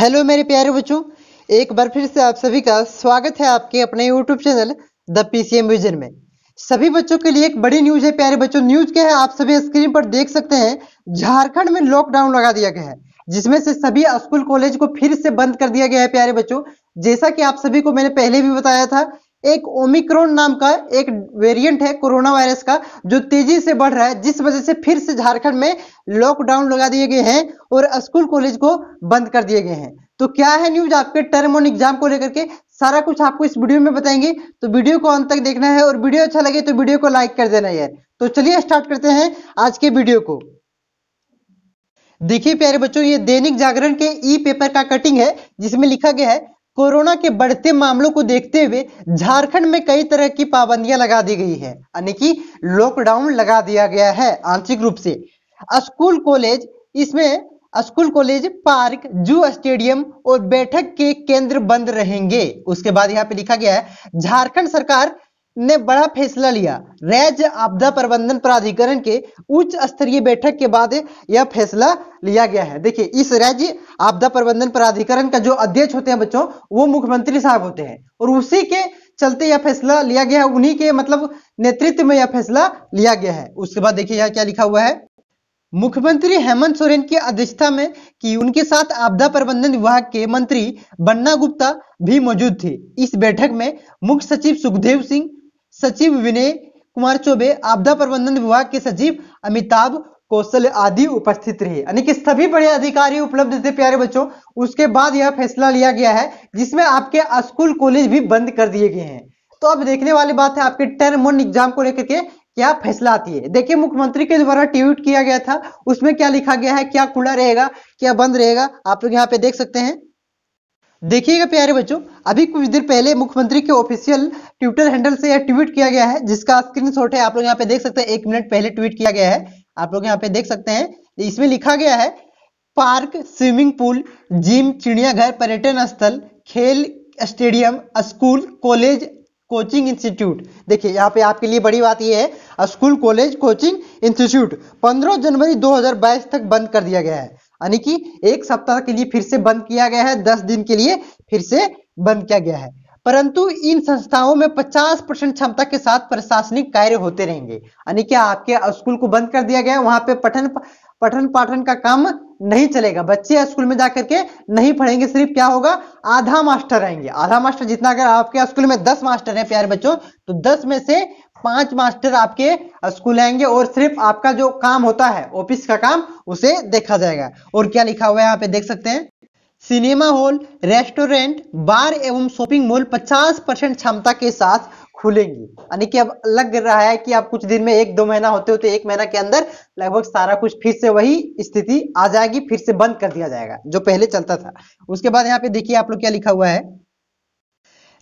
hello मेरे प्यारे बच्चों एक बार फिर से आप सभी का स्वागत है आपके अपने YouTube channel the PCM vision में सभी बच्चों के लिए एक बड़ी न्यूज है प्यारे बच्चों न्यूज क्या है आप सभी स्क्रीन पर देख सकते हैं झारखंड में लॉकडाउन लगा दिया गया है जिसमें से सभी स्कूल कॉलेज को फिर से बंद कर दिया गया है प्यारे बच्चों जैसा कि आप सभी को मैंने पहले भी बताया था एक ओमिक्रोन नाम का एक वेरिएंट है कोरोना वायरस का जो तेजी से बढ़ रहा है जिस वजह से फिर से झारखंड में लॉकडाउन लगा दिए गए हैं और स्कूल कॉलेज को बंद कर दिए गए हैं तो क्या है न्यूज आपके टर्म और एग्जाम को लेकर के सारा कुछ आपको इस वीडियो में बताएंगे तो वीडियो को अंत तक देखना है और वीडियो अच्छा लगे तो वीडियो को लाइक कर देना यार तो चलिए स्टार्ट करते हैं आज के वीडियो को देखिए प्यारे बच्चों ये दैनिक जागरण के ई पेपर का कटिंग है जिसमें लिखा गया है कोरोना के बढ़ते मामलों को देखते हुए झारखंड में कई तरह की पाबंदियां लगा दी गई है यानी कि लॉकडाउन लगा दिया गया है आंशिक रूप से स्कूल कॉलेज इसमें school college park zoo stadium और बैठक के केंद्र बंद रहेंगे उसके बाद यहाँ पे लिखा गया है झारखंड सरकार ने बड़ा फैसला लिया राज्य आपदा प्रबंधन प्राधिकरण के उच्च स्तरीय बैठक के बाद यह फैसला लिया गया है देखिए इस राज्य आपदा प्रबंधन प्राधिकरण का जो अध्यक्ष होते हैं बच्चों वो मुख्यमंत्री साहब होते हैं और उसी के चलते यह फैसला लिया गया है उन्हीं के मतलब नेतृत्व में यह फैसला लिया गया है उसके बाद देखिए यह क्या लिखा हुआ है मुख्यमंत्री हेमंत सोरेन की अध्यक्षता में कि उनके साथ आपदा प्रबंधन विभाग के मंत्री बन्ना गुप्ता भी मौजूद थे इस बैठक में मुख्य सचिव सुखदेव सिंह सचिव विनय कुमार चौबे आपदा प्रबंधन विभाग के सचिव अमिताभ कौशल आदि उपस्थित रहे यानी कि सभी बड़े अधिकारी उपलब्ध थे प्यारे बच्चों उसके बाद यह फैसला लिया गया है जिसमें आपके स्कूल कॉलेज भी बंद कर दिए गए हैं तो अब देखने वाली बात है आपके टर्म वन एग्जाम को लेकर के क्या फैसला आती है देखिए मुख्यमंत्री के द्वारा ट्वीट किया गया था उसमें क्या लिखा गया है क्या खुला रहेगा क्या बंद रहेगा आप लोग यहाँ पे देख सकते हैं देखिएगा प्यारे बच्चों अभी कुछ देर पहले मुख्यमंत्री के ऑफिशियल ट्विटर हैंडल से यह ट्वीट किया गया है जिसका स्क्रीनशॉट है आप लोग यहाँ पे देख सकते हैं एक मिनट पहले ट्वीट किया गया है आप लोग यहाँ पे देख सकते हैं इसमें लिखा गया है पार्क स्विमिंग पूल जिम चिड़ियाघर पर्यटन स्थल खेल stadium school college coaching institute देखिए यहाँ पे आपके लिए बड़ी बात यह है स्कूल कॉलेज कोचिंग इंस्टीट्यूट 15 जनवरी 2022 तक बंद कर दिया गया है यानी कि एक सप्ताह के लिए फिर से बंद किया गया है दस दिन के लिए फिर से बंद किया गया है परंतु इन संस्थाओं में 50 परसेंट क्षमता के साथ प्रशासनिक कार्य होते रहेंगे यानी कि आपके स्कूल को बंद कर दिया गया वहां पे पठन पठन पाठन का काम नहीं चलेगा बच्चे स्कूल में जाकर के नहीं पढ़ेंगे सिर्फ क्या होगा आधा मास्टर रहेंगे आधा मास्टर जितना अगर आपके स्कूल में दस मास्टर हैं प्यारे बच्चों तो दस में से पांच मास्टर आपके स्कूल आएंगे और सिर्फ आपका जो काम होता है ऑफिस का काम उसे देखा जाएगा और क्या लिखा हुआ है यहाँ पे देख सकते हैं सिनेमा हॉल रेस्टोरेंट बार एवं शॉपिंग मॉल 50 परसेंट क्षमता के साथ खुलेंगी यानी कि अब लग रहा है कि आप कुछ दिन में एक दो महीना होते होते एक महीना के अंदर लगभग सारा कुछ फिर से वही स्थिति आ जाएगी फिर से बंद कर दिया जाएगा जो पहले चलता था उसके बाद यहाँ पे देखिए आप लोग क्या लिखा हुआ है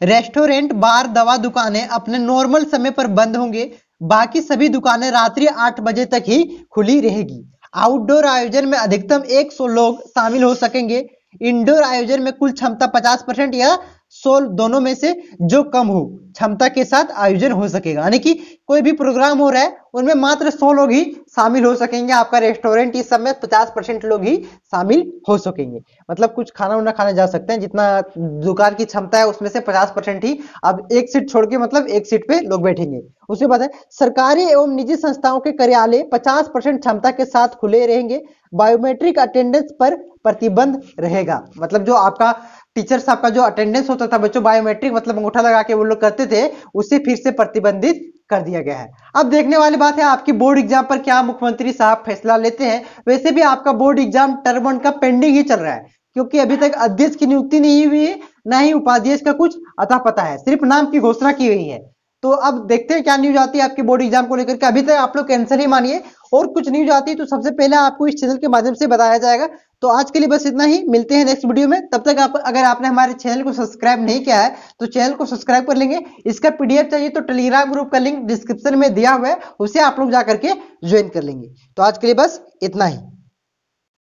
रेस्टोरेंट बार दवा दुकानें अपने नॉर्मल समय पर बंद होंगे बाकी सभी दुकानें रात्रि आठ बजे तक ही खुली रहेगी आउटडोर आयोजन में अधिकतम 100 लोग शामिल हो सकेंगे इंडोर आयोजन में कुल क्षमता 50 परसेंट या सोल दोनों में से जो कम हो क्षमता के साथ आयोजन हो सकेगा यानी कि कोई भी प्रोग्राम हो रहा है उनमें मात्र सौ लोग ही शामिल हो सकेंगे आपका रेस्टोरेंट इस समय पचास परसेंट लोग ही शामिल हो सकेंगे मतलब कुछ खाना उना खाने जा सकते हैं जितना दुकान की क्षमता है उसमें से पचास परसेंट ही अब एक सीट छोड़ के मतलब एक सीट पे लोग बैठेंगे उसके बाद है सरकारी एवं निजी संस्थाओं के कार्यालय पचास परसेंट क्षमता के साथ खुले रहेंगे बायोमेट्रिक अटेंडेंस पर प्रतिबंध रहेगा मतलब जो आपका टीचर साहब का जो अटेंडेंस होता था बच्चों बायोमेट्रिक मतलब अंगूठा लगा के वो लोग करते थे उसे फिर से प्रतिबंधित कर दिया गया है अब देखने वाली बात है आपकी बोर्ड एग्जाम पर क्या मुख्यमंत्री साहब फैसला लेते हैं वैसे भी आपका बोर्ड एग्जाम टर्म वन का पेंडिंग ही चल रहा है क्योंकि अभी तक अध्यक्ष की नियुक्ति नहीं हुई है ना ही उपाध्यक्ष का कुछ अता पता है सिर्फ नाम की घोषणा की हुई है तो अब देखते हैं क्या न्यूज आती है आपके बोर्ड एग्जाम को लेकर के अभी तक आप लोग कैंसर ही मानिए और कुछ न्यूज आती है तो सबसे पहले आपको इस चैनल के माध्यम से बताया जाएगा तो आज के लिए बस इतना ही मिलते हैं नेक्स्ट वीडियो में तब तक आप अगर आपने हमारे चैनल को सब्सक्राइब नहीं किया है तो चैनल को सब्सक्राइब कर लेंगे इसका पीडीएफ चाहिए तो टेलीग्राम ग्रुप का लिंक डिस्क्रिप्शन में दिया हुआ है उसे आप लोग जाकर के ज्वाइन कर लेंगे तो आज के लिए बस इतना ही